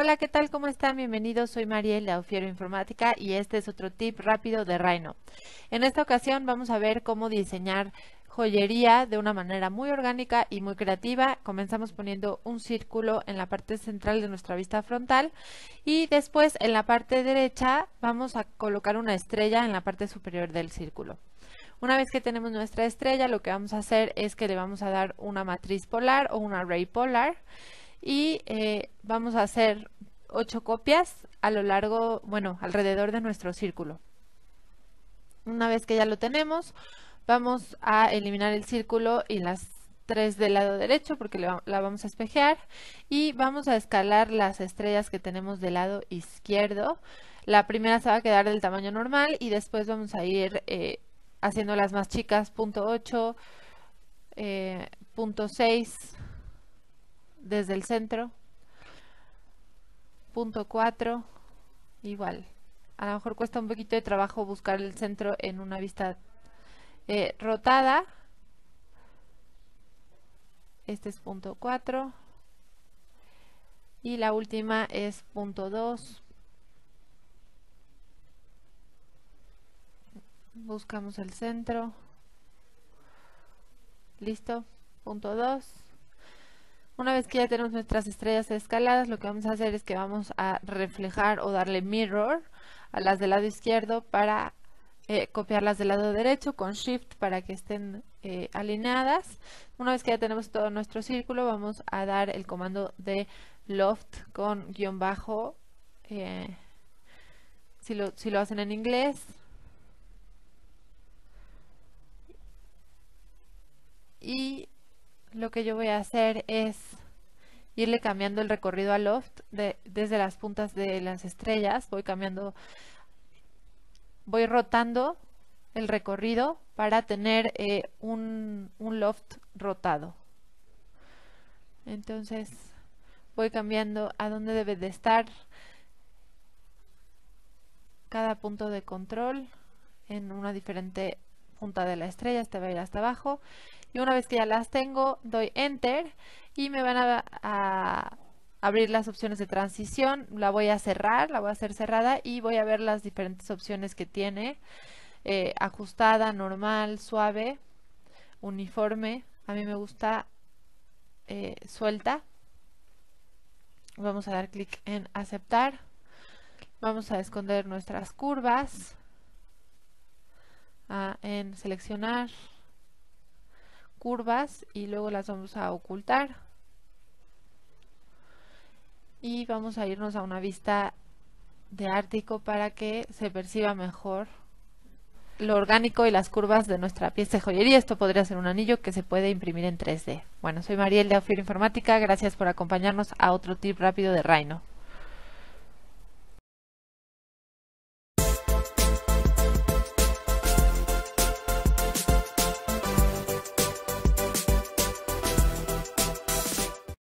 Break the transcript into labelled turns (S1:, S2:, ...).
S1: Hola, ¿qué tal? ¿Cómo están? Bienvenidos. Soy Mariel de Aufiero Informática y este es otro tip rápido de Rhino. En esta ocasión vamos a ver cómo diseñar joyería de una manera muy orgánica y muy creativa. Comenzamos poniendo un círculo en la parte central de nuestra vista frontal y después en la parte derecha vamos a colocar una estrella en la parte superior del círculo. Una vez que tenemos nuestra estrella, lo que vamos a hacer es que le vamos a dar una matriz polar o un array polar y eh, vamos a hacer ocho copias a lo largo, bueno, alrededor de nuestro círculo. Una vez que ya lo tenemos, vamos a eliminar el círculo y las tres del lado derecho porque la vamos a espejear y vamos a escalar las estrellas que tenemos del lado izquierdo. La primera se va a quedar del tamaño normal y después vamos a ir eh, haciendo las más chicas, punto 8, eh, punto 6, desde el centro. Punto 4, igual. A lo mejor cuesta un poquito de trabajo buscar el centro en una vista eh, rotada. Este es punto 4. Y la última es punto 2. Buscamos el centro. Listo. Punto 2. Una vez que ya tenemos nuestras estrellas escaladas, lo que vamos a hacer es que vamos a reflejar o darle mirror a las del lado izquierdo para eh, copiarlas del lado derecho con shift para que estén eh, alineadas. Una vez que ya tenemos todo nuestro círculo, vamos a dar el comando de loft con guión bajo, eh, si, lo, si lo hacen en inglés, lo que yo voy a hacer es irle cambiando el recorrido al loft desde las puntas de las estrellas. Voy cambiando, voy rotando el recorrido para tener eh, un, un loft rotado. Entonces voy cambiando a dónde debe de estar cada punto de control en una diferente punta de la estrella, este va a ir hasta abajo. Y una vez que ya las tengo, doy Enter y me van a, abrir las opciones de transición, la voy a cerrar, la voy a hacer cerrada y voy a ver las diferentes opciones que tiene, eh, ajustada, normal, suave, uniforme, a mí me gusta eh, suelta. Vamos a dar clic en aceptar, vamos a esconder nuestras curvas en seleccionar curvas y luego las vamos a ocultar y vamos a irnos a una vista de ártico para que se perciba mejor lo orgánico y las curvas de nuestra pieza de joyería. Esto podría ser un anillo que se puede imprimir en 3D. Bueno, soy Mariel de Ofir Informática. Gracias por acompañarnos a otro tip rápido de Reino.